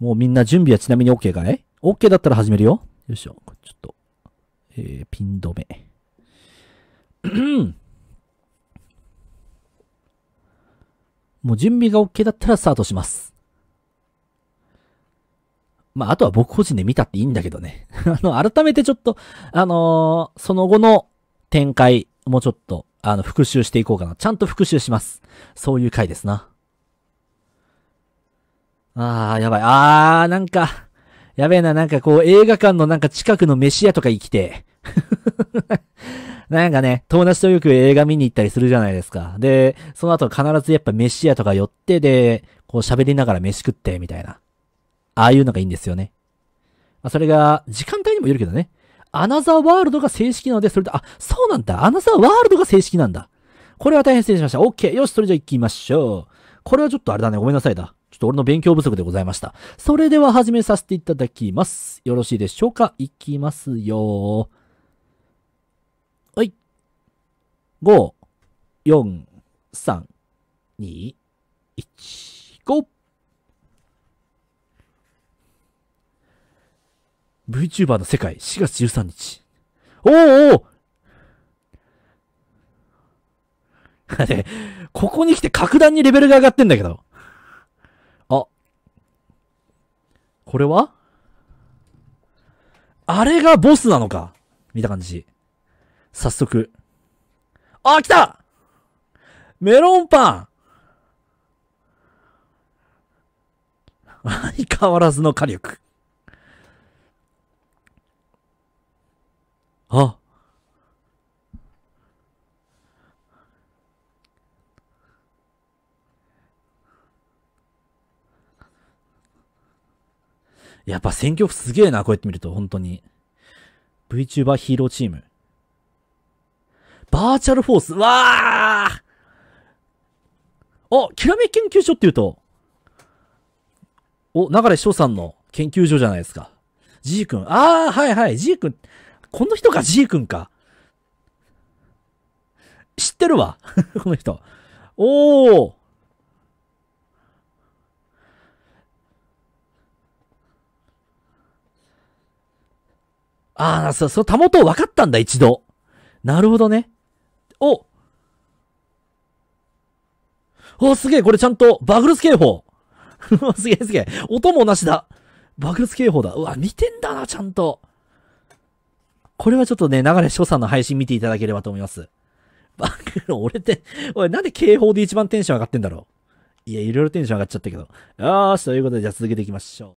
もうみんな準備はちなみに OK かい ?OK だったら始めるよ。よいしょ。ちょっと、えー、ピン止め。もう準備が OK だったらスタートします。まあ、あとは僕個人で見たっていいんだけどね。あの、改めてちょっと、あのー、その後の展開、もうちょっと、あの、復習していこうかな。ちゃんと復習します。そういう回ですな。ああ、やばい。ああ、なんか、やべえな、なんかこう映画館のなんか近くの飯屋とか行きて。なんかね、友達とよく映画見に行ったりするじゃないですか。で、その後必ずやっぱ飯屋とか寄って、で、こう喋りながら飯食って、みたいな。ああいうのがいいんですよね。まあ、それが、時間帯にもよるけどね。アナザーワールドが正式なので、それと、あ、そうなんだ。アナザーワールドが正式なんだ。これは大変失礼しました。OK。よし、それじゃあ行きましょう。これはちょっとあれだね。ごめんなさいだ。ちょっと俺の勉強不足でございました。それでは始めさせていただきます。よろしいでしょうかいきますよ。はい。5、4、3、2、1、5。VTuber の世界、4月13日。おーおーここに来て格段にレベルが上がってんだけど。これはあれがボスなのか見た感じ。早速。あ、来たメロンパン相変わらずの火力。あ、やっぱ選挙区すげえな、こうやって見ると、本当に。VTuber ヒーローチーム。バーチャルフォース、わあお、きらめ研究所って言うと、お、流翔さんの研究所じゃないですか。G 君。ああ、はいはい、G 君。この人が G 君か。知ってるわ。この人。おーああ、そ、そう、たもとを分かったんだ、一度。なるほどね。おお、すげえ、これちゃんと、バグルス警報。すげえすげえ。音もなしだ。バグルス警報だ。うわ、見てんだな、ちゃんと。これはちょっとね、流れ所さんの配信見ていただければと思います。バグル、俺って、おい、なんで警報で一番テンション上がってんだろう。いや、いろいろテンション上がっちゃったけど。よーし、ということで、じゃあ続けていきましょう。